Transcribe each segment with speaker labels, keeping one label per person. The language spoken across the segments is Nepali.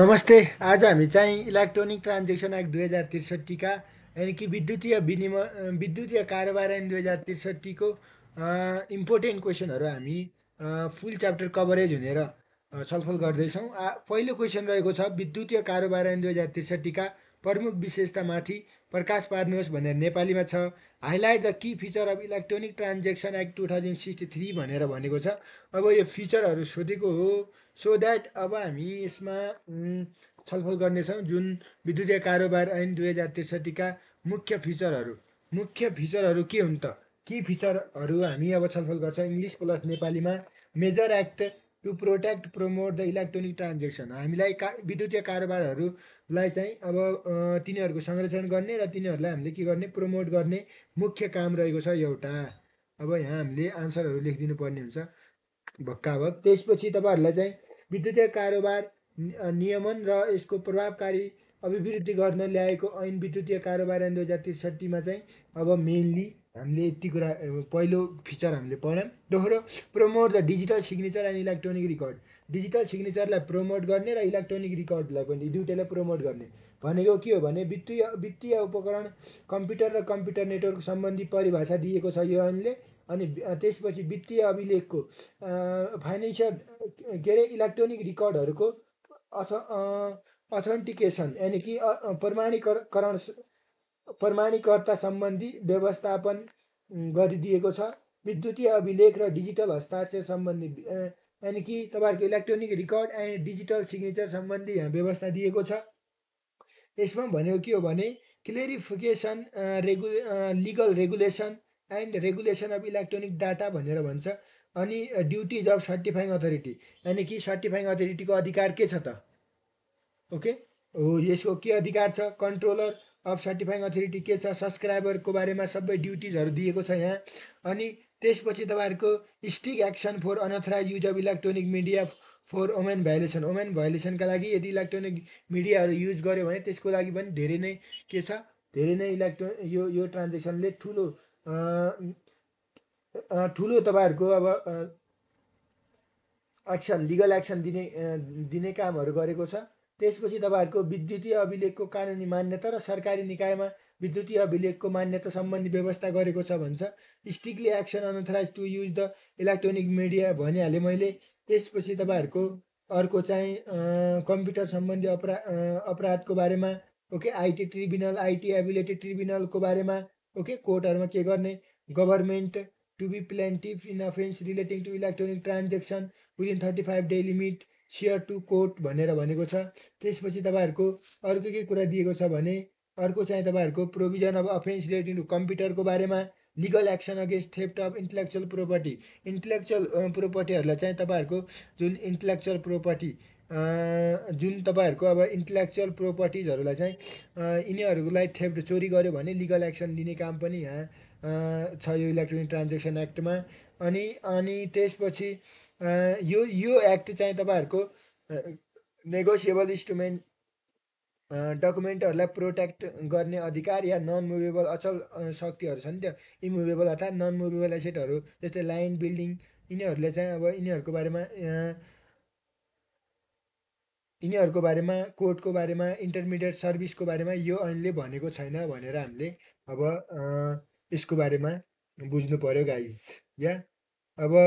Speaker 1: नमस्ते आज हामी चाहिँ इलेक्ट्रोनिक ट्रान्जेक्सन एक्ट दुई हजार त्रिसठीका यानि कि विद्युतीय विनिमय विद्युतीय कारोबार ऐन दुई हजार त्रिसठीको इम्पोर्टेन्ट क्वेसनहरू हामी फुल च्याप्टर कभरेज हुनेर छलफल गर्दैछौँ पहिलो क्वेसन रहेको छ विद्युतीय कारोबार ऐन दुई हजार त्रिसठीका प्रमुख विशेषतामाथि प्रकाश पार्नुहोस् भनेर नेपालीमा छ highlight the key feature of electronic transaction act two thousand sixty three भनेर भनेको छ अब यो फिचरहरू सोधेको हो सो द्याट अब हामी यसमा छलफल गर्नेछौँ जुन विद्युतीय कारोबार ऐन दुई हजार त्रिसठीका मुख्य फिचरहरू मुख्य फिचरहरू के हुन् त के फिचरहरू हामी अब छलफल गर्छौँ इङ्ग्लिस प्लस नेपालीमा major act to protect promote the electronic transaction हामीलाई का विद्युतीय कारोबारहरूलाई चाहिँ अब तिनीहरूको संरक्षण गर्ने र तिनीहरूलाई हामीले के गर्ने प्रमोट गर्ने मुख्य काम रहेको छ एउटा अब यहाँ हामीले आन्सरहरू लेखिदिनु पर्ने हुन्छ भक्का भक् त्यसपछि तपाईँहरूलाई चाहिँ विद्युतीय कारोबार नियमन र यसको प्रभावकारी अभिवृद्धि गर्न ल्याएको ऐन विद्युतीय कारोबार ऐन दुई हजार त्रिसठीमा चाहिँ अब मेनली हामीले यति कुरा पहिलो फिचर हामीले पढ्यौँ दोस्रो promote the digital signature and electronic record digital सिग्नेचरलाई प्रमोट गर्ने र इलेक्ट्रोनिक रेकर्डलाई पनि दुइटैलाई प्रमोट गर्ने भनेको के हो भने वित्तीय वित्तीय उपकरण कम्प्युटर र कम्प्युटर नेटवर्क सम्बन्धी परिभाषा दिएको छ यो ऐनले अनि त्यसपछि वित्तीय अभिलेखको फाइनेन्सियल के अरे इलेक्ट्रोनिक रेकर्डहरूको अथ अथेन्टिकेसन यानि कि प्रमाणीकरण प्रमाणीकर्ता सम्बन्धी व्यवस्थापन गरिदिएको छ विद्युतीय अभिलेख र डिजिटल हस्ताक्षर सम्बन्धी यानि कि तपाईँहरूको electronic record and digital signature सम्बन्धी यहाँ व्यवस्था दिएको छ यसमा भनेको के हो भने क्लेरिफिकेसन रेगु legal regulation and regulation of electronic data भनेर भन्छ अनि ड्युटिज अफ सर्टिफाइङ अथोरिटी यानि कि सर्टिफाइङ अथोरिटीको अधिकार के छ त ओके हो यसको के अधिकार छ कन्ट्रोलर अफ सर्टिफाइङ अथोरिटी के छ सब्सक्राइबरको बारेमा सबै ड्युटिजहरू दिएको छ यहाँ अनि त्यसपछि तपाईँहरूको strict action for unauthorised use of electronic media for women violation ओमेन भायोलेसनका लागि यदि इलेक्ट्रोनिक मिडियाहरू युज गर्यो भने त्यसको लागि पनि धेरै नै के छ धेरै नै इलेक्ट्रो यो यो ट्रान्जेक्सनले ठुलो ठुलो तपाईँहरूको अब एक्सन लिगल एक्सन दिने दिने कामहरू गरेको छ त्यसपछि तपाईँहरूको विद्युतीय अभिलेखको कानुनी मान्यता र सरकारी निकायमा विद्युतीय अभिलेखको मान्यता सम्बन्धी व्यवस्था गरेको छ भन्छ strictly action unauthorised to use the electronic media भनिहालेँ मैले त्यसपछि तपाईँहरूको अर्को चाहिँ कम्प्युटर सम्बन्धी अपरा अपराधको बारेमा okay IT tribunal IT ability ट्रिब्युनलको बारेमा ओके कोर्टहरूमा के गर्ने government to be plaintiff in offence relating to electronic transaction within thirty five day limit share to court भनेर भनेको छ त्यसपछि तपाईँहरूको अर्को के कुरा दिएको छ भने अर्को चाहिँ तपाईँहरूको provision of offence relating to कम्प्युटरको बारेमा legal action against theft of intellectual property intellectual प्रोपर्टीहरूलाई चाहिँ तपाईँहरूको जुन इन्टेलेक्चुअल प्रोपर्टी जुन तपाईँहरूको अब इन्टलेक्चुअल प्रोपर्टिजहरूलाई चाहिँ यिनीहरूलाई थेप चोरी गऱ्यो भने लिगल एक्सन दिने काम पनि यहाँ छ यो इलेक्ट्रोनिक ट्रान्जेक्सन एक्टमा अनि अनि त्यसपछि यो यो एक्ट चाहिँ तपाईँहरूको नेगोसिएबल इन्स्ट्रुमेन्ट डकुमेन्टहरूलाई प्रोटेक्ट गर्ने अधिकार या नन मुभेबल अचल शक्तिहरू छन् त्यो इमुभेबल अर्थात् नन मुभेबल एसेटहरू जस्तै लाइन बिल्डिङ यिनीहरूले चाहिँ अब यिनीहरूको बारेमा यिनीहरूको बारेमा कोर्टको बारेमा इन्टरमिडिएट सर्भिसको बारेमा यो ऐनले भनेको छैन भनेर हामीले अब यसको बारेमा बुझ्नु पऱ्यो गाइज या अब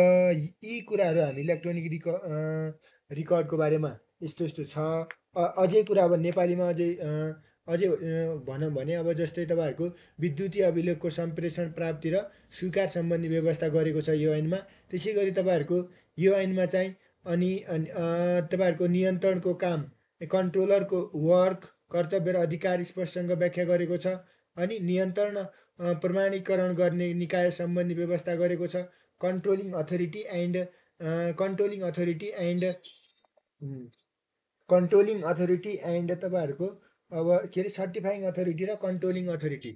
Speaker 1: यी कुराहरू हामी इलेक्ट्रोनिक रिक रिकर्डको बारेमा यस्तो यस्तो छ अझै कुरा अब नेपालीमा अझै अझै भनौँ भने अब जस्तै तपाईँहरूको विद्युतीय अभिलेखको सम्प्रेषण प्राप्ति र स्वीकार सम्बन्धी व्यवस्था गरेको छ यो ऐनमा त्यसै गरी तपाईँहरूको यो ऐनमा चाहिँ अनि तपाईँहरूको नियन्त्रणको काम कन्ट्रोलरको वर्क कर्तव्य र अधिकार स्पष्टसँग व्याख्या गरेको छ अनि नियन्त्रण प्रमाणीकरण गर्ने निकाय सम्बन्धी व्यवस्था गरेको छ controlling authority and controlling authority and controlling authority and तपाईँहरूको अब के अरे सर्टिफाइङ अथोरिटी र कन्ट्रोलिङ अथोरिटी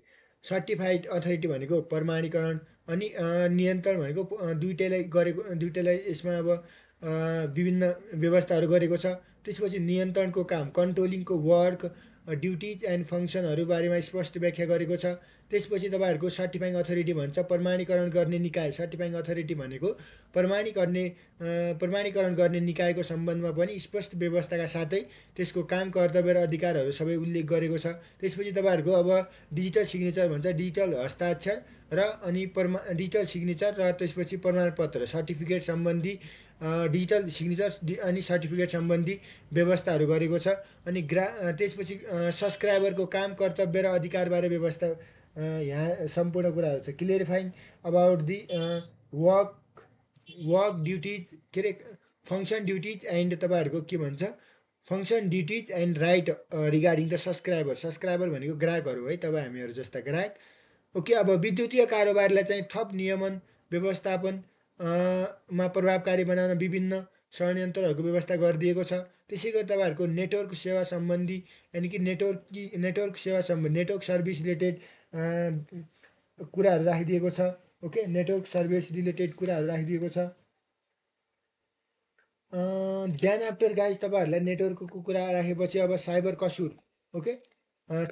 Speaker 1: सर्टिफाइड अथोरिटी भनेको प्रमाणीकरण अनि नियन्त्रण भनेको दुइटैलाई गरेको दुइटैलाई यसमा अब विभिन्न व्यवस्थाहरू गरेको छ त्यसपछि नियन्त्रणको काम कन्ट्रोलिङको वर्क ड्युटिज एन्ड फङ्सनहरू बारेमा स्पष्ट व्याख्या गरेको छ त्यसपछि तपाईँहरूको सर्टिफाइङ अथोरिटी भन्छ प्रमाणीकरण गर्ने निकाय सर्टिफाइङ अथोरिटी भनेको प्रमाणी गर्ने प्रमाणीकरण गर्ने निकायको सम्बन्धमा पनि स्पष्ट व्यवस्थाका साथै त्यसको काम कर्तव्य र अधिकारहरू सबै उल्लेख गरेको छ त्यसपछि तपाईँहरूको अब डिजिटल सिग्नेचर भन्छ डिजिटल हस्ताक्षर र अनि प्रमा डिजिटल सिग्नेचर र त्यसपछि प्रमाणपत्र सर्टिफिकेट सम्बन्धी डिजिटल सिग्नेचर अनि सर्टिफिकेट सम्बन्धी व्यवस्थाहरू गरेको छ अनि ग्रा त्यसपछि सब्सक्राइबरको काम कर्तव्य र अधिकारबारे व्यवस्था यहाँ सम्पूर्ण कुराहरू छ clarifying about the work work duties के अरे फङ्सन ड्युटिज एन्ड तपाईँहरूको के भन्छ function duties and right regarding the subscriber subscriber भनेको ग्राहकहरू है तपाईँ हामीहरू जस्ता ग्राहक ओके अब विद्युतीय कारोबारलाई चाहिँ थप नियमन व्यवस्थापन मा प्रभावकारी बनाउन विभिन्न षड्यन्त्रहरूको व्यवस्था गरिदिएको छ त्यसै गरी तपाईँहरूको नेटवर्क सेवा सम्बन्धी यानि कि नेटवर्क नेटवर्क सेवा सम्बन्धी नेटवर्क सर्भिस रिलेटेड कुराहरू राखिदिएको छ ओके नेटवर्क सर्भिस रिलेटेड कुराहरू राखिदिएको छ ध्यान आफ्टर गाइज तपाईँहरूलाई नेटवर्कको कुरा राखेपछि अब साइबर कसुर okay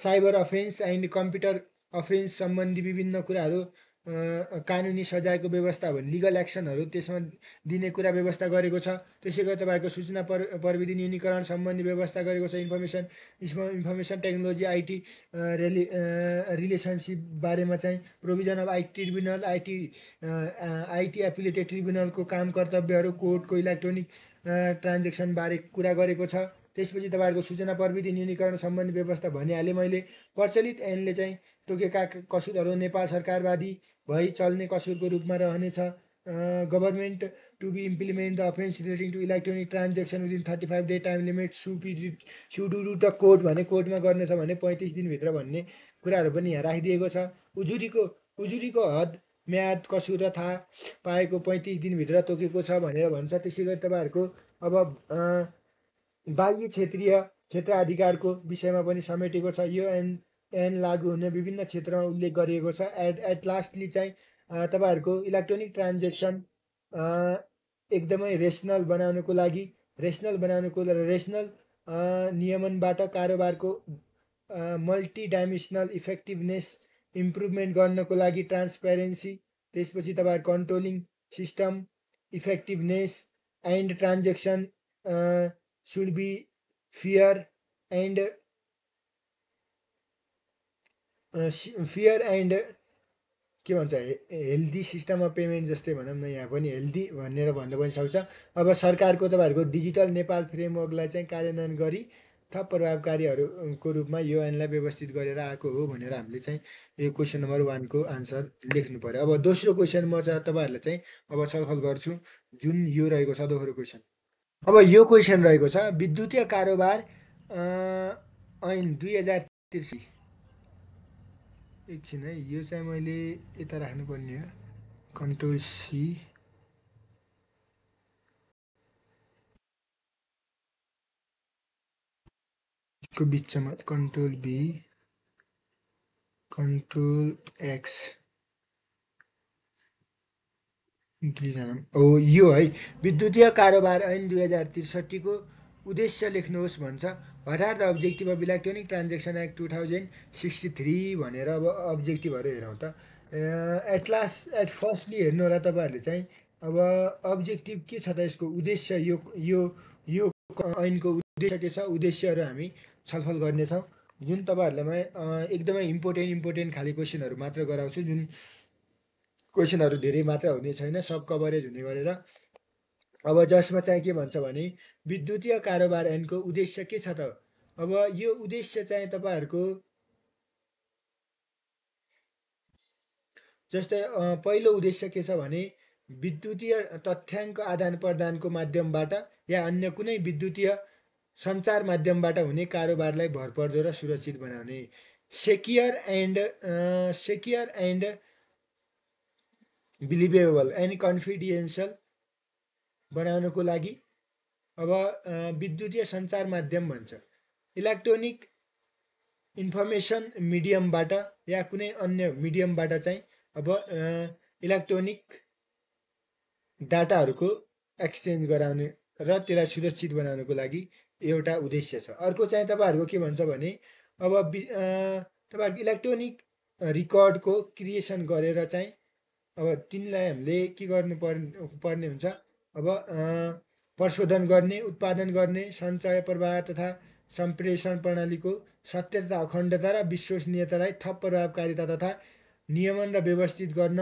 Speaker 1: cyber offence and computer offence सम्बन्धी विभिन्न कुराहरू कानुनी सजायको व्यवस्था भने लिगल एक्सनहरू त्यसमा दिने कुरा व्यवस्था गरेको छ त्यसै गरी तपाईँको सूचना पर प्रविधि न्यूनीकरण सम्बन्धी व्यवस्था गरेको छ इन्फर्मेसन यसमा इन्फर्मेसन टेक्नोलोजी आइटी रेली रिलेसनसिप बारेमा चाहिँ provision of IT tribunal IT IT affiliated ट्रिब्युनलको काम कर्तव्यहरू कोर्टको इलेक्ट्रोनिक ट्रान्जेक्सनबारे कुरा गरेको छ त्यसपछि तपाईँहरूको सूचना प्रविधि न्यूनीकरण सम्बन्धी व्यवस्था भनिहालेँ मैले प्रचलित ऐनले चाहिँ तोकेका कसुरहरू नेपाल सरकारवादी भई चल्ने कसुरको रूपमा रहनेछ government to be implement the offence relating to electronic transaction within thirty five day time limit सुपी रु द कोर्ट भने कोर्टमा गर्नेछ भने पैँतिस दिनभित्र भन्ने कुराहरू पनि यहाँ राखिदिएको छ उजुरीको उजुरीको हद म्याद कसुर र थाहा पाएको पैँतिस दिनभित्र तोकेको छ भनेर भन्छ त्यसै गरी तपाईँहरूको अब बाह्य क्षेत्रीय क्षेत्र अधिकारको विषयमा पनि समेटेको छ यो एन एन लागू हुने विभिन्न क्षेत्रमा उल्लेख गरिएको छ एट एट लास्टली चाहिँ तपाईँहरूको इलेक्ट्रोनिक ट्रान्जेक्सन एकदमै रेसनल बनाउनको लागि रेसनल बनाउनुको रेसनल नियमनबाट कारोबारको डाइमेन्सनल इफेक्टिभनेस इम्प्रुभमेन्ट गर्नको लागि ट्रान्सपेरेन्सी त्यसपछि तपाईँहरू controlling system effectiveness and transaction should be fear and uh, fear and के भन्छ हेल्दी सिस्टम अफ पेमेन्ट जस्तै भनौँ न यहाँ पनि हेल्दी भनेर भन्नु पनि सक्छ अब सरकारको तपाईँहरूको डिजिटल नेपाल फ्रेमवर्कलाई चाहिँ कार्यान्वयन गरी थप प्रभावकारीहरूको रूपमा यो ऐनलाई व्यवस्थित गरेर आएको हो भनेर हामीले चाहिँ यो क्वेसन नम्बर वानको आन्सर लेख्नु पऱ्यो अब दोस्रो क्वेसन म चाहिँ तपाईँहरूलाई चाहिँ अब छलफल गर्छु जुन यो रहेको छ दोस्रो क्वेसन अब यो क्वेसन रहेको छ विद्युतीय कारोबार ऐन दुई हजार त्रिसी एकछिन है यो चाहिँ मैले यता राख्नुपर्ने हो कन्ट्रोल सी को बिचमा कन्ट्रोल बी कन्ट्रोल एक्स हो यो है विद्युतीय कारोबार ऐन दुई हजार त्रिसठीको उद्देश्य लेख्नुहोस् भन्छ what are the objective of electronic transaction act two thousand sixty three भनेर अब अब्जेक्टिभहरू हेरौँ त एट लास्ट एट फर्स्टली हेर्नु होला तपाईँहरूले चाहिँ अब अब्जेक्टिभ के छ त यसको उद्देश्य यो यो यो ऐनको उद्देश्य के छ उद्देश्यहरू हामी छलफल गर्नेछौँ जुन तपाईँहरूलाई म एकदमै इम्पोर्टेन्ट इम्पोर्टेन्ट खाले क्वेसनहरू मात्र गराउँछु जुन क्वेसनहरू धेरै मात्र हुने छैन सब कभरेज हुने गरेर अब जसमा चाहिँ के भन्छ भने विद्युतीय कारोबार ऐनको उद्देश्य के छ त अब यो उद्देश्य चाहिँ तपाईँहरूको जस्तै पहिलो उद्देश्य के छ भने विद्युतीय तथ्याङ्क आदान प्रदानको माध्यमबाट या अन्य कुनै विद्युतीय सञ्चार माध्यमबाट हुने कारोबारलाई भरपर्दो र सुरक्षित बनाउने secure and secure and believable and confidential बनाउनको लागि अब विद्युतीय सञ्चार माध्यम भन्छ इलेक्ट्रोनिक इन्फर्मेसन मिडियमबाट या कुनै अन्य मिडियमबाट चाहिँ अब इलेक्ट्रोनिक डाटाहरूको एक्सचेन्ज गराउने र त्यसलाई सुरक्षित बनाउनुको लागि एउटा उद्देश्य छ अर्को चाहिँ तपाईँहरूको के भन्छ भने अब तपाईँहरूको इलेक्ट्रोनिक रिकर्डको क्रिएसन गरेर चाहिँ अब तिनलाई हामीले के गर्नु पर्ने हुन्छ अब प्रशोधन गर्ने उत्पादन गर्ने सञ्चय प्रवाह तथा सम्प्रेषण प्रणालीको सत्यता अखण्डता र विश्वसनीयतालाई थप प्रभावकारिता तथा नियमन र व्यवस्थित गर्न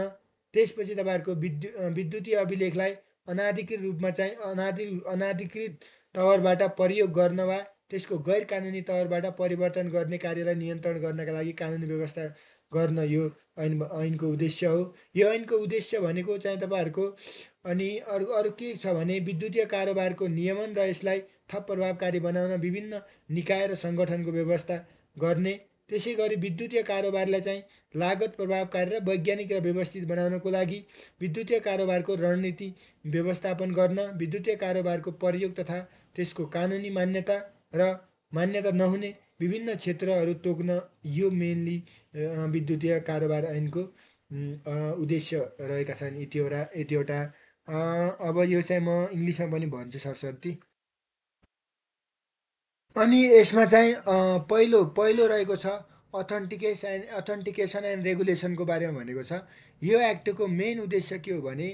Speaker 1: त्यसपछि तपाईँहरूको विद्यु विद्युतीय अभिलेखलाई अनाधिकृत रूपमा चाहिँ अनाधि अनाधिकृत तवरबाट प्रयोग गर्न वा त्यसको गैर कानुनी तवरबाट परिवर्तन गर्ने कार्यलाई नियन्त्रण गर्नका लागि कानुनी व्यवस्था गर्न यो ऐन ऐनको उद्देश्य हो यो ऐनको उद्देश्य भनेको चाहिँ तपाईँहरूको अनि अरू अरू के छ भने विद्युतीय कारोबारको नियमन र यसलाई थप प्रभावकारी बनाउन विभिन्न निकाय र सङ्गठनको व्यवस्था गर्ने त्यसै गरी विद्युतीय कारोबारलाई चाहिँ लागत प्रभावकारी र वैज्ञानिक र व्यवस्थित बनाउनको लागि विद्युतीय कारोबारको रणनीति व्यवस्थापन गर्न विद्युतीय कारोबारको प्रयोग तथा त्यसको कानुनी मान्यता र मान्यता नहुने विभिन्न क्षेत्रहरू तोक्न यो मेनली विद्युतीय कारोबार ऐनको उद्देश्य रहेका छन् यतिवटा यतिवटा अब यो चाहिँ म इङ्ग्लिसमा पनि भन्छु सरस्वती अनि यसमा चाहिँ पहिलो पहिलो रहेको छ अथेन्टिकेसन अथेन्टिकेसन एन्ड रेगुलेसनको बारेमा भनेको छ यो एक्टको मेन उद्देश्य के हो भने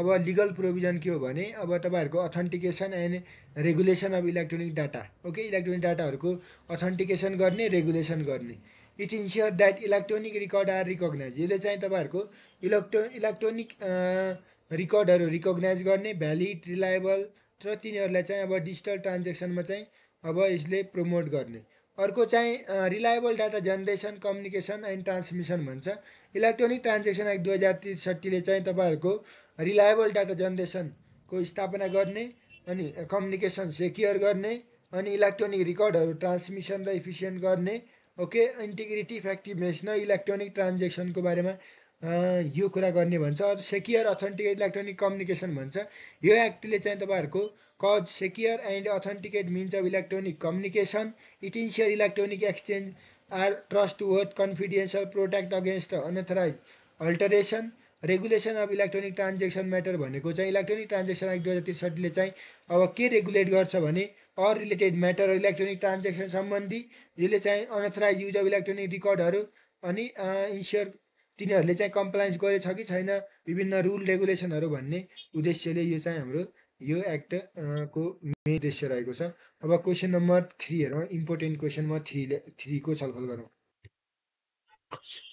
Speaker 1: अब लिगल प्रोभिजन के हो भने अब तपाईँहरूको authentication and regulation of electronic data okay इलेक्ट्रोनिक डाटाहरूको अथेन्टिकेसन गर्ने रेगुलेसन गर्ने it ensure that electronic record are recognise यसले चाहिँ तपाईँहरूको इलेक्ट्रो इलेक्ट्रोनिक रेकर्डहरू रिकगनाइज गर्ने भ्यालिड रिलायबल र तिनीहरूलाई चाहिँ अब डिजिटल ट्रान्जेक्सनमा चाहिँ अब यसले प्रमोट गर्ने अर्को चाहिँ reliable data generation communication and transmission भन्छ इलेक्ट्रोनिक ट्रान्जेक्सन एक्ट दुई हजार त्रिसठीले चाहिँ तपाईँहरूको रिलायबल डाटा जेनेरेसनको स्थापना गर्ने अनि कम्युनिकेसन सेक्योर गर्ने अनि इलेक्ट्रोनिक रेकर्डहरू ट्रान्समिसन र इफिसियन्ट गर्ने ओके इन्टिग्रिटी इफेक्टिभनेस न इलेक्ट्रोनिक ट्रान्जेक्सनको बारेमा यो कुरा गर्ने भन्छ अरू सेक्योर अथेन्टिकेट इलेक्ट्रोनिक कम्युनिकेसन भन्छ यो एक्टले चाहिँ तपाईँहरूको cause secure and authenticate means of electronic communication it ensure electronic exchange are trust worth confidential protect against unauthorised alteration regulation of electronic transaction matter भनेको चाहिँ इलेक्ट्रोनिक ट्रान्जेक्सन एक्ट दुई हजार त्रिसठीले चाहिँ अब के रेगुलेट गर्छ भने or related matter electronic transaction सम्बन्धी जसले चाहिँ अनथराइज युज अफ इलेक्ट्रोनिक रेकर्डहरू अनि इन्स्योर तिनीहरूले चाहिँ कम्प्लायन्स गरेछ कि छैन विभिन्न रुल रेगुलेसनहरू भन्ने उद्देश्यले यो चाहिँ हाम्रो यो एक्ट को मेन उद्देश्य रहेको छ अब क्वेसन नम्बर थ्री हेरौँ इम्पोर्टेन्ट क्वेसन नम्बर थ्रीले थ्रीको छलफल गरौँ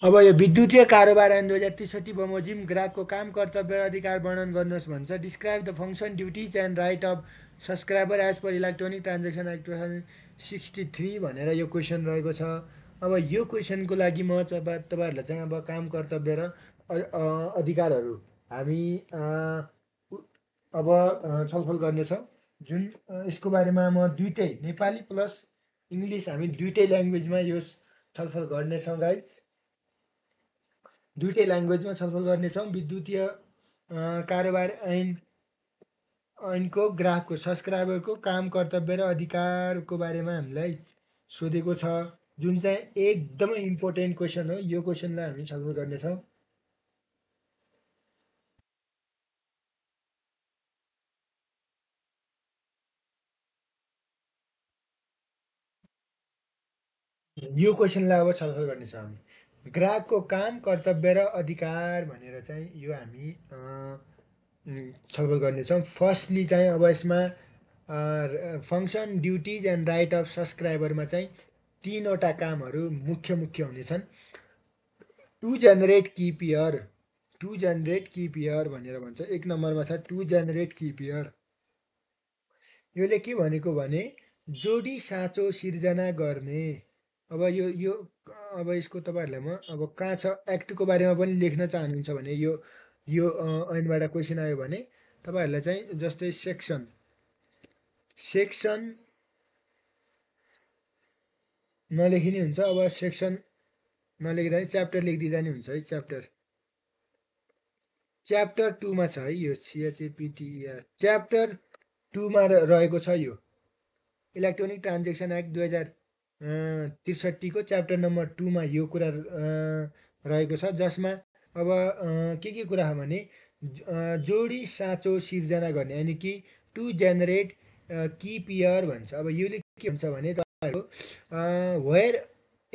Speaker 1: अब यो विद्युतीय कारोबार ऐन दुई हजार त्रिसठी बमोजिम ग्राहकको काम कर्तव्य अधिकार वर्णन गर्नुहोस् भन्छ describe the function duties and right of subscriber as per electronic transaction act sixty three भनेर यो क्वेसन रहेको छ अब यो क्वेसनको लागि म अब तपाईँहरूलाई चाहिँ अब काम कर्तव्य र अधिकारहरू हामी अब छलफल गर्नेछौँ जुन यसको बारेमा म दुइटै नेपाली प्लस इङ्ग्लिस हामी दुइटै ल्याङ्ग्वेजमा यो छलफल गर्नेछौँ गाइज दुइटै ल्याङ्ग्वेजमा छलफल गर्नेछौँ विद्युतीय कारोबार ऐन ऐनको ग्राहकको सब्सक्राइबरको काम कर्तव्य र अधिकारको बारेमा हामीलाई सोधेको छ जुन चाहिँ एकदमै इम्पोर्टेन्ट क्वेसन हो यो क्वेसनलाई हामी छलफल गर्नेछौँ यो क्वेसनलाई अब छलफल गर्नेछौँ हामी ग्राहकको काम कर्तव्य र अधिकार भनेर चाहिँ यो हामी छलफल गर्नेछौँ फर्स्टली चाहिँ अब यसमा function duties and right of सब्सक्राइबरमा चाहिँ तिनवटा कामहरू मुख्य मुख्य हुनेछन् to generate key pair to generate key pair भनेर भन्छ एक नम्बरमा छ टु जेनेरेट किपियर यसले के भनेको भने जोडी साँचो सिर्जना गर्ने अब यो यो अब यसको तपाईँहरूलाई म अब कहाँ छ एक्टको बारेमा पनि लेख्न चाहनुहुन्छ भने यो यो ऐनबाट क्वेसन आयो भने तपाईँहरूलाई चाहिँ जस्तै सेक्सन सेक्सन नलेखिने हुन्छ अब सेक्सन नलेख्दा च्याप्टर लेखिदिँदा नि हुन्छ है च्याप्टर च्याप्टर टूमा छ है यो सिएचएपिटिआर e च्याप्टर टूमा रहेको छ यो इलेक्ट्रोनिक ट्रान्जेक्सन एक्ट दुई हजार त्रिसठीको च्याप्टर नम्बर टूमा यो कुरा रहेको छ जसमा अब के के कुरा हो भने जोडी साँचो सिर्जना गर्ने यानि कि टु जेनेरेट कि पियर भन्छ अब योले के हुन्छ भने तपाईँहरू where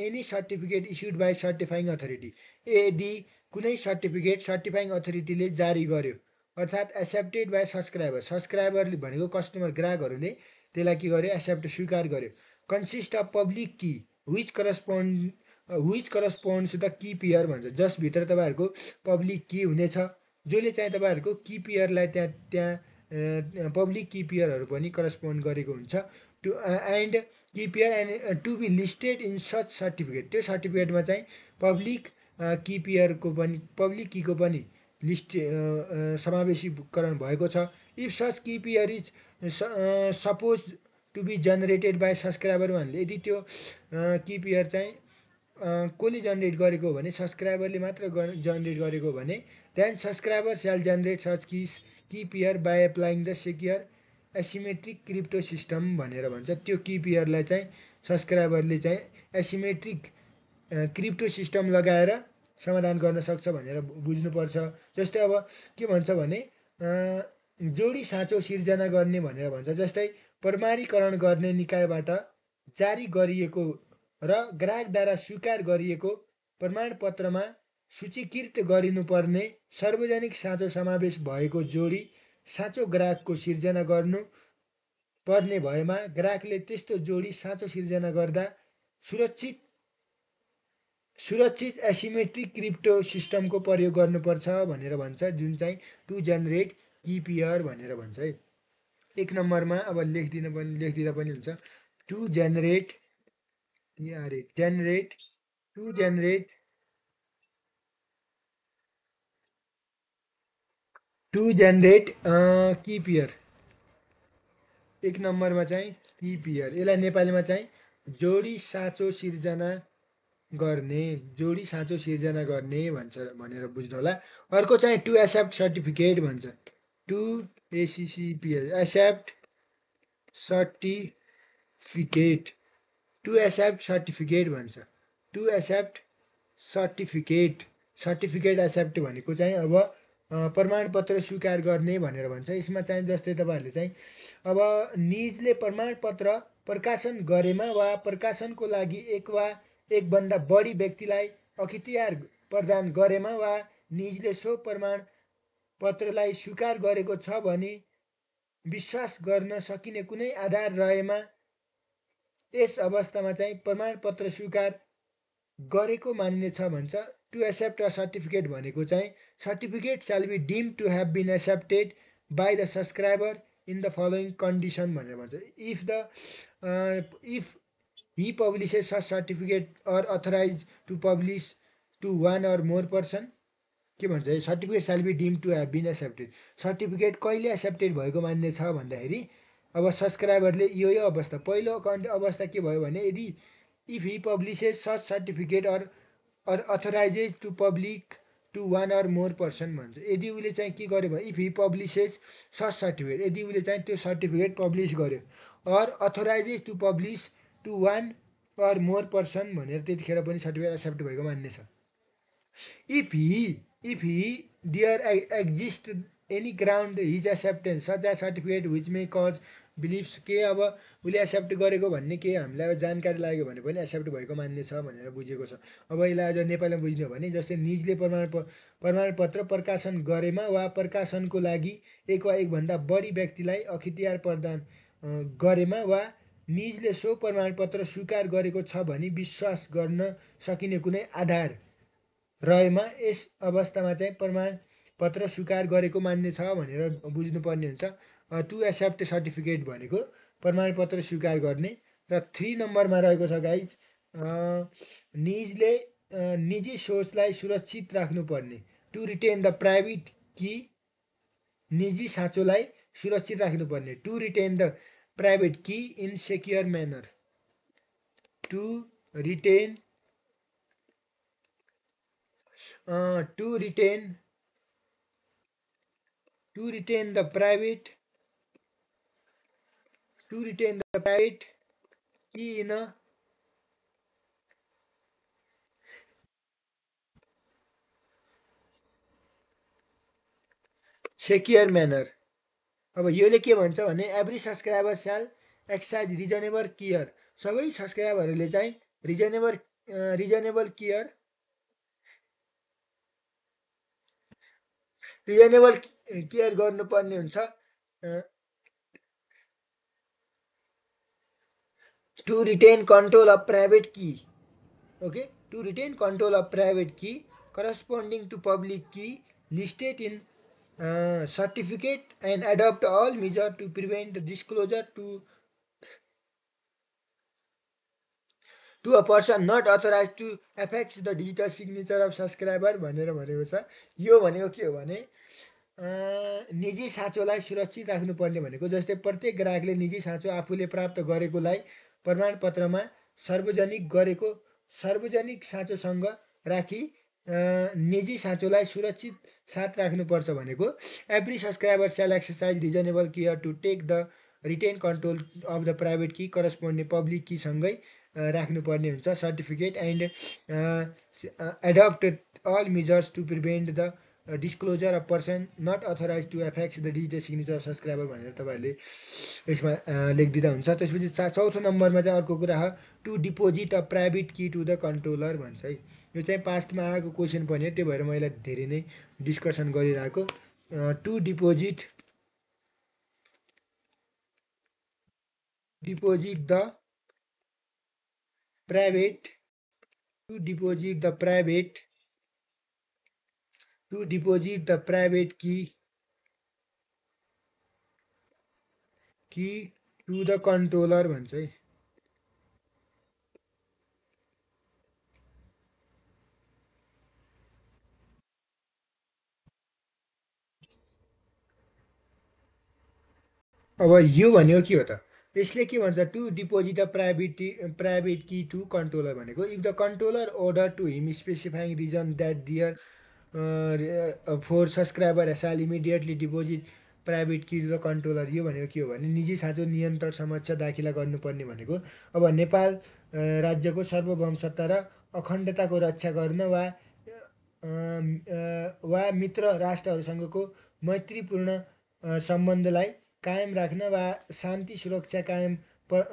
Speaker 1: any certificate issued by certifying authority यदि कुनै सर्टिफिकेट सर्टिफाइङ अथोरिटीले जारी गर्यो अर्थात् एक्सेप्टेड बाई सब्सक्राइबर सब्सक्राइबरले भनेको कस्टमर ग्राहकहरूले त्यसलाई के गर्यो एक्सेप्ट स्वीकार गर्यो consist of public key which correspond which corresponds the key pair भन्छ जसभित्र तपाईँहरूको पब्लिक कि हुनेछ जसले चाहिँ तपाईँहरूको कि पियरलाई त्यहाँ त्यहाँ पब्लिक कि पियरहरू पनि करस्पोन्ड गरेको हुन्छ to and key pair and to be listed in such certificate त्यो सर्टिफिकेटमा चाहिँ पब्लिक किपियरको पनि पब्लिक किको पनि लिस्ट समावेशीकरण भएको छ if such key pair pair is suppose to be generated by subscriber भन्ने यदि त्यो किपियर चाहिँ कसले जेनेरेट गरेको हो भने सब्सक्राइबरले मात्र जेनेरेट गरेको हो भने देन सब्सक्राइबर सेल जेनेरेट सर्च keys key pair by applying the secure asymmetric crypto system भनेर भन्छ त्यो किपियरलाई चाहिँ सब्सक्राइबरले चाहिँ एसिमेट्रिक क्रिप्टो सिस्टम लगाएर समाधान गर्न सक्छ भनेर बुझ्नुपर्छ जस्तै अब के भन्छ भने जोडी साँचो सिर्जना गर्ने भनेर भन्छ जस्तै प्रमाणीकरण गर्ने निकायबाट जारी गरिएको र ग्राहकद्वारा स्वीकार गरिएको प्रमाणपत्रमा सूचीकृत गरिनुपर्ने सार्वजनिक साँचो समावेश भएको जोडी साँचो ग्राहकको सिर्जना गर्नु पर्ने भएमा ग्राहकले त्यस्तो जोडी साँचो सिर्जना गर्दा सुरक्षित सुरक्षित एसिमेट्रिक क्रिप्टो सिस्टमको प्रयोग गर्नुपर्छ भनेर भन्छ जुन चाहिँ टु जेनेरेट किपियर भनेर भन्छ है एक नम्बरमा अब लेखिदिन पनि लेखिदिँदा पनि हुन्छ to generate generate generate to generate to generate uh, keep here एक नम्बरमा चाहिँ किप इयर यसलाई नेपालीमा चाहिँ जोडी साँचो सिर्जना गर्ने जोडी साँचो सिर्जना गर्ने भन्छ भनेर बुझ्नु होला अर्को चाहिँ टु एसेप्ट सर्टिफिकेट भन्छ टु एसिसिपिएल accept certificate to accept certificate भन्छ to accept certificate certificate accept भनेको चाहिँ अब प्रमाणपत्र स्वीकार गर्ने भनेर भन्छ यसमा चाहिँ जस्तै तपाईँहरूले चाहिँ अब निजले प्रमाणपत्र प्रकाशन गरेमा वा प्रकाशनको लागि एक वा एकभन्दा बढी व्यक्तिलाई अख्तियार प्रदान गरेमा वा निजले सो प्रमाणपत्रलाई स्वीकार गरेको छ भने विश्वास गर्न सकिने कुनै आधार रहेमा यस अवस्थामा चाहिँ प्रमाणपत्र स्वीकार गरेको मानिनेछ भन्छ टु एक्सेप्ट अ सर्टिफिकेट भनेको चाहिँ certificate shall be deemed to have been accepted by the subscriber in the following condition भनेर भन्छ if the if he publishes certificate or authorise to publish to one or more person के भन्छ certificate shall be deemed to have been accepted certificate कहिले एक्सेप्टेड भएको मान्ने छ भन्दाखेरि अब सब्सक्राइबरले यो यो अवस्था पहिलो अकाउन्ट अवस्था के भयो भने यदि if he publishes such certificate or or authorises to public to one or more person भन्छ यदि उसले चाहिँ के गर्यो भने if he publishes such certificate यदि उसले चाहिँ त्यो सर्टिफिकेट पब्लिस गर्यो or authorises to publish to one or more person भनेर त्यतिखेर पनि सर्टिफिकेट एक्सेप्ट भएको मान्नेछ if he if he there exist any ground his acceptance such a certificate which may cause believes के अब उसले एक्सेप्ट गरेको भन्ने के हामीलाई जानकारी लाग्यो भने पनि एक्सेप्ट भएको मान्ने छ भनेर बुझेको छ अब यसलाई अझ नेपालीमा बुझ्ने हो भने जस्तै निजले प्रमाण प्रमाणपत्र प्रकाशन गरेमा वा प्रकाशनको लागि एक वा एकभन्दा बढी व्यक्तिलाई अख्तियार प्रदान गरेमा वा निजले सो प्रमाणपत्र स्वीकार गरेको छ भने विश्वास गर्न सकिने कुनै आधार रहेमा यस अवस्थामा चाहिँ प्रमाणपत्र स्वीकार गरेको मान्ने छ भनेर बुझ्नुपर्ने हुन्छ टु एक्सेप्ट सर्टिफिकेट भनेको प्रमाणपत्र स्वीकार गर्ने र थ्री नम्बरमा रहेको छ गाइज निजले निजी सोचलाई सुरक्षित राख्नुपर्ने टु रिटेन द प्राइभेट कि निजी साँचोलाई सुरक्षित राख्नुपर्ने to retain the private key in secure manner to retain to retain to retain the private to retain the private key in a secure manner अब यसले के भन्छ भने every subscriber shall exercise reasonable care सबै सब्सक्राइबरहरूले चाहिँ reasonable reasonable care reasonable care गर्नुपर्ने हुन्छ to retain control of private key okay to retain control of private key corresponding to public key listed in uh, certificate and adopt all measure to prevent disclosure to to a person not authorise to affect the digital signature of subscriber भनेर भनेको छ यो भनेको के हो भने निजी साँचोलाई सुरक्षित राख्नुपर्ने भनेको जस्तै प्रत्येक ग्राहकले निजी साँचो आफूले प्राप्त गरेकोलाई प्रमाणपत्रमा सार्वजनिक गरेको सार्वजनिक साँचोसँग राखी निजी साँचोलाई सुरक्षित साथ राख्नुपर्छ भनेको every subscriber shall exercise reasonable care to take the retain control of the private key corresponding public किसँगै राख्नुपर्ने हुन्छ certificate and adopt all measures to prevent the disclosure of person not authorise to affects the digital signature subscriber भनेर तपाईँहरूले यसमा लेखिदिँदा हुन्छ त्यसपछि चा चौथो नम्बरमा चाहिँ अर्को कुरा हो to deposit a private key to the controller भन्छ है यो चाहिँ पास्टमा आएको क्वेसन पनि हो त्यो भएर मैले धेरै नै डिस्कसन गरिरहेको to deposit deposit the private to deposit the private to deposit the private key key to the controller भन्छ है अब यो भन्यो के हो त यसले के भन्छ to deposit a private private key to controller भनेको if the controller order to him specifying reason that there for subscriber shall immediately deposit private key र कन्ट्रोलर यो भनेको के हो भने निजी साँचो नियन्त्रण समक्ष दाखिला गर्नुपर्ने भनेको अब नेपाल राज्यको सर्वभौमसत्ता र अखण्डताको रक्षा गर्न वा वा मित्र राष्ट्रहरूसँगको मैत्रीपूर्ण सम्बन्धलाई कायम राख्न वा शान्ति सुरक्षा कायम प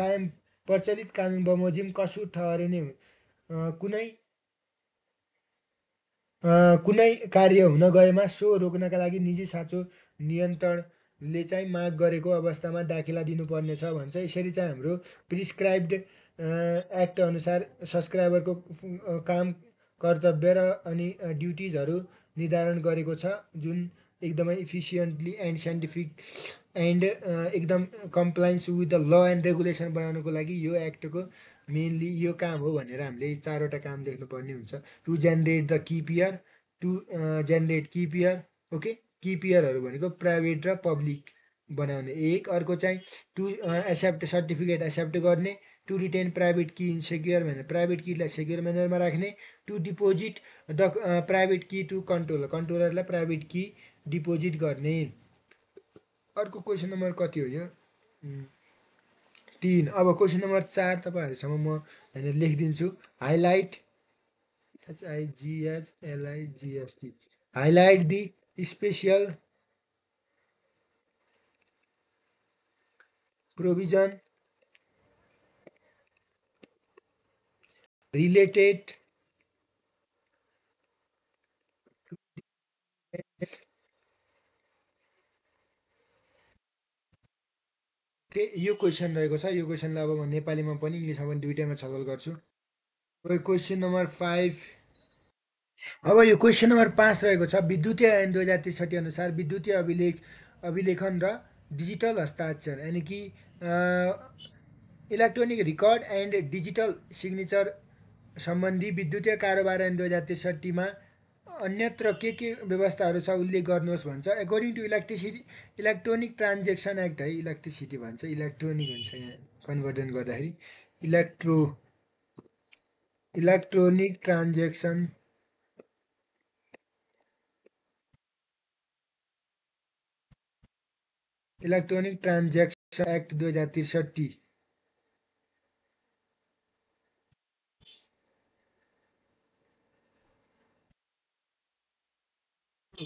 Speaker 1: कायम प्रचलित कानुन बमोजिम कसुर ठहरिने कुनै कुनै कार्य हुन गएमा सो रोक्नका लागि निजी साँचो नियन्त्रणले चाहिँ माग गरेको अवस्थामा दाखिला दिनुपर्नेछ भन्छ यसरी चाहिँ हाम्रो प्रिस्क्राइब्ड एक्ट अनुसार सब्सक्राइबरको काम कर्तव्य र अनि ड्युटिजहरू निर्धारण गरेको छ जुन एकदमै इफिसियन्टली एन्ड साइन्टिफिक एन्ड एकदम compliance with the law and regulation बनाउनुको लागि यो एक्टको मेनली यो काम हो भनेर हामीले चारवटा काम लेख्नुपर्ने हुन्छ to generate the key pair to generate key pair okay किपियरहरू भनेको प्राइभेट र पब्लिक बनाउने एक अर्को चाहिँ टु एक्सेप्ट सर्टिफिकेट एक्सेप्ट गर्ने to retain private key in secure भनेर प्राइभेट किलाई सेक्योर म्यानरमा राख्ने to deposit the private key to controller कन्ट्रोलरलाई प्राइभेट कि डिपोजिट गर्ने अर्को क्वेसन नम्बर कति हो यो तिन अब क्वेसन नम्बर चार तपाईँहरूसँग म यहाँनिर लेखिदिन्छु highlight एचआइजिएचएलआइजिएसटी highlight the special provision related के यो क्वेसन रहेको छ यो क्वेसनलाई अब म नेपालीमा पनि इङ्ग्लिसमा पनि दुइटैमा छलफल गर्छु क्वेसन नम्बर फाइभ अब यो क्वेसन नम्बर पाँच रहेको छ विद्युतीय ऐन दुई हजार त्रिसठी अनुसार विद्युतीय अभिलेख अभिलेखन र डिजिटल हस्ताक्षर यानि कि electronic record and digital signature सम्बन्धी विद्युतीय कारोबार ऐन दुई हजार त्रिसठीमा अन्यत्र के के व्यवस्थाहरू छ उल्लेख गर्नुहोस् भन्छ according to electricity electronic transaction act है इलेक्ट्रिसिटी भन्छ इलेक्ट्रोनिक हुन्छ यहाँ कन्भर्जन गर्दाखेरि electro electronic transaction electronic transaction act दुई हजार त्रिसठी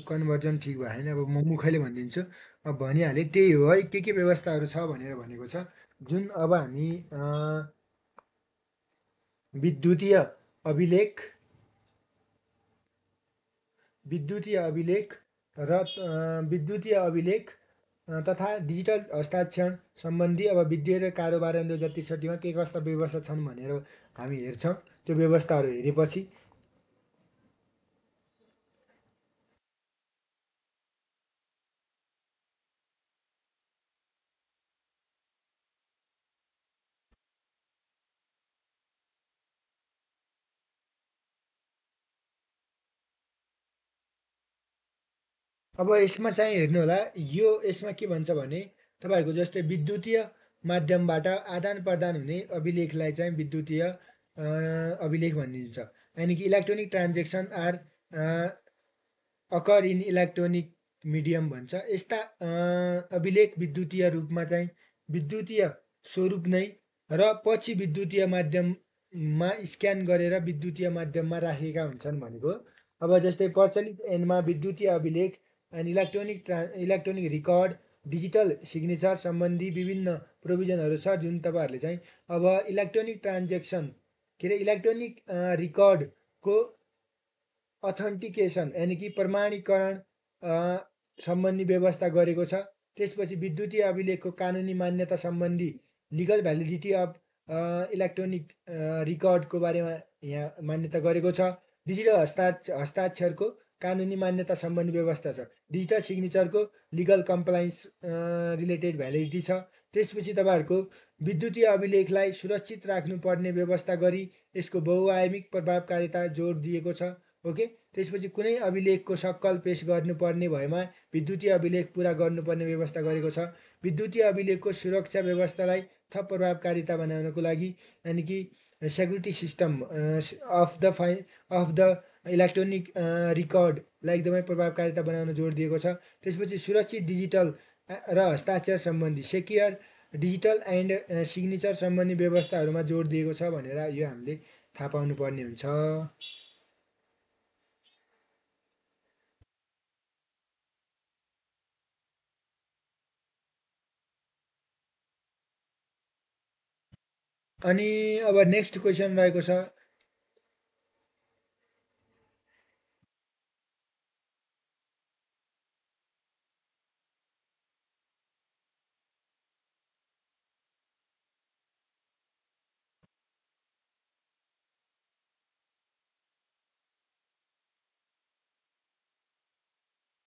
Speaker 1: कन्भर्जन ठिक भएन अब म मुखैले भनिदिन्छु अब भनिहालेँ त्यही हो है के के व्यवस्थाहरू छ भनेर भनेको छ जुन अब हामी विद्युतीय अभिलेख विद्युतीय अभिलेख र विद्युतीय अभिलेख तथा डिजिटल हस्ताक्षर सम्बन्धी अब विद्युतीय र कारोबार जति हजार त्रिसठीमा के कस्ता व्यवस्था छन् भनेर हामी हेर्छौँ त्यो व्यवस्थाहरू हेरेपछि अब यसमा चाहिँ हेर्नु होला यो यसमा के भन्छ भने तपाईँहरूको जस्तै विद्युतीय माध्यमबाट आदान प्रदान हुने अभिलेखलाई चाहिँ विद्युतीय अभिलेख भनिन्छ यानि कि electronic transaction are occur in electronic medium भन्छ यस्ता अभिलेख विद्युतीय रूपमा चाहिँ विद्युतीय स्वरूप नै र पछि विद्युतीय माध्यममा स्क्यान गरेर विद्युतीय माध्यममा राखेका हुन्छन् भनेको अब जस्तै प्रचलित एनमा विद्युतीय अभिलेख एन्ड इलेक्ट्रोनिक ट्रा इलेक्ट्रोनिक रेकर्ड डिजिटल सिग्नेचर सम्बन्धी विभिन्न प्रोभिजनहरू छ जुन तपाईँहरूले चाहिँ अब इलेक्ट्रोनिक ट्रान्जेक्सन के अरे इलेक्ट्रोनिक रेकर्डको अथेन्टिकेसन यानि कि प्रमाणीकरण सम्बन्धी व्यवस्था गरेको छ त्यसपछि विद्युतीय अभिलेखको कानुनी मान्यता सम्बन्धी लिगल भ्यालिडिटी अफ इलेक्ट्रोनिक रेकर्डको बारेमा यहाँ मान्यता गरेको छ डिजिटल हस्ता हस्ताक्षरको कानुनी मान्यता सम्बन्धी व्यवस्था छ डिजिटल सिग्नेचरको लिगल कम्प्लायन्स रिलेटेड भ्यालिडिटी छ त्यसपछि तपाईँहरूको विद्युतीय अभिलेखलाई सुरक्षित राख्नुपर्ने व्यवस्था गरी यसको बहुआयामिक प्रभावकारिता जोड दिएको छ ओके त्यसपछि कुनै अभिलेखको सक्कल पेस गर्नुपर्ने भएमा विद्युतीय अभिलेख पुरा गर्नुपर्ने व्यवस्था गरेको छ विद्युतीय अभिलेखको सुरक्षा व्यवस्थालाई थप प्रभावकारिता बनाउनको लागि यानि कि सेक्युरिटी सिस्टम अफ द फाइ अफ द इलेक्ट्रोनिक रिकर्डलाई एकदमै प्रभावकारिता बनाउन जोड दिएको छ त्यसपछि सुरक्षित डिजिटल र हस्ताक्षर सम्बन्धी सेक्युर डिजिटल एन्ड सिग्नेचर सम्बन्धी व्यवस्थाहरूमा जोड दिएको छ भनेर यो हामीले थाहा पाउनुपर्ने हुन्छ अनि अब नेक्स्ट क्वेसन रहेको छ